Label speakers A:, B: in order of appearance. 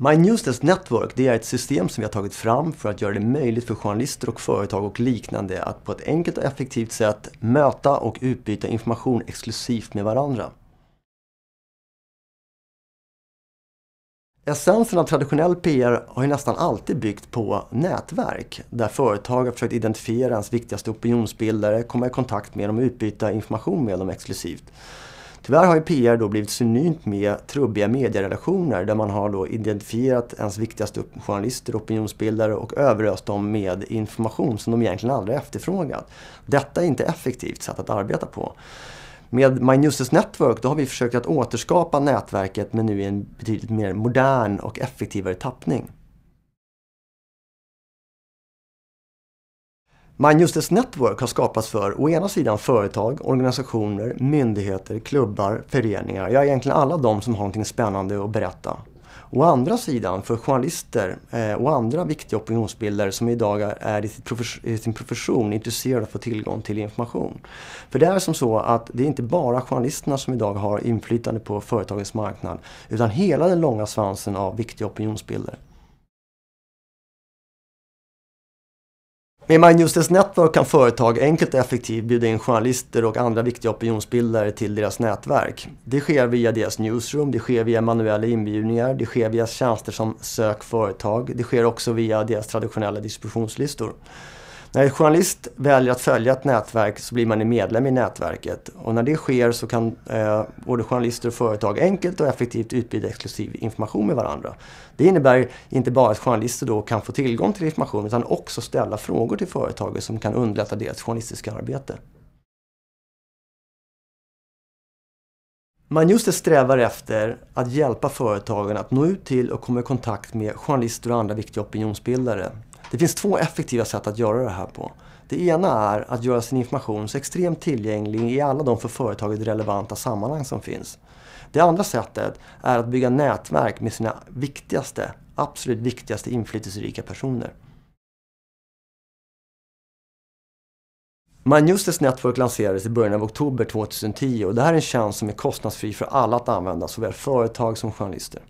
A: My Newsdesk Network det är ett system som vi har tagit fram för att göra det möjligt för journalister och företag och liknande att på ett enkelt och effektivt sätt möta och utbyta information exklusivt med varandra. Essensen av traditionell PR har ju nästan alltid byggt på nätverk där företag har försökt identifiera ens viktigaste opinionsbildare, komma i kontakt med dem och utbyta information med dem exklusivt. Tyvärr har ju PR då blivit synonymt med trubbiga medierelationer där man har då identifierat ens viktigaste journalister, opinionsbildare och överöst dem med information som de egentligen aldrig efterfrågat. Detta är inte effektivt sätt att arbeta på. Med My Newses Network då har vi försökt att återskapa nätverket men nu i en betydligt mer modern och effektivare tappning. Mindjustice Network har skapats för å ena sidan företag, organisationer, myndigheter, klubbar, föreningar, ja egentligen alla de som har någonting spännande att berätta. Å andra sidan för journalister eh, och andra viktiga opinionsbildare som idag är i sin profession intresserade av att få tillgång till information. För det är som så att det är inte bara journalisterna som idag har inflytande på företagens marknad utan hela den långa svansen av viktiga opinionsbilder. Med My Newsdesk Network kan företag enkelt och effektivt bjuda in journalister och andra viktiga opinionsbildare till deras nätverk. Det sker via deras newsroom, det sker via manuella inbjudningar, det sker via tjänster som Sök företag, det sker också via deras traditionella distributionslistor. När en journalist väljer att följa ett nätverk så blir man en medlem i nätverket. Och när det sker så kan eh, både journalister och företag enkelt och effektivt utbyta exklusiv information med varandra. Det innebär inte bara att journalister då kan få tillgång till information utan också ställa frågor till företaget som kan underlätta deras journalistiska arbete. Manjuster strävar efter att hjälpa företagen att nå ut till och komma i kontakt med journalister och andra viktiga opinionsbildare det finns två effektiva sätt att göra det här på. Det ena är att göra sin information så extremt tillgänglig i alla de för företaget relevanta sammanhang som finns. Det andra sättet är att bygga nätverk med sina viktigaste, absolut viktigaste inflytelserika personer.
B: MyNewsletters Network lanserades i början av oktober 2010 och det här är en tjänst som är kostnadsfri för alla att använda, såväl företag som journalister.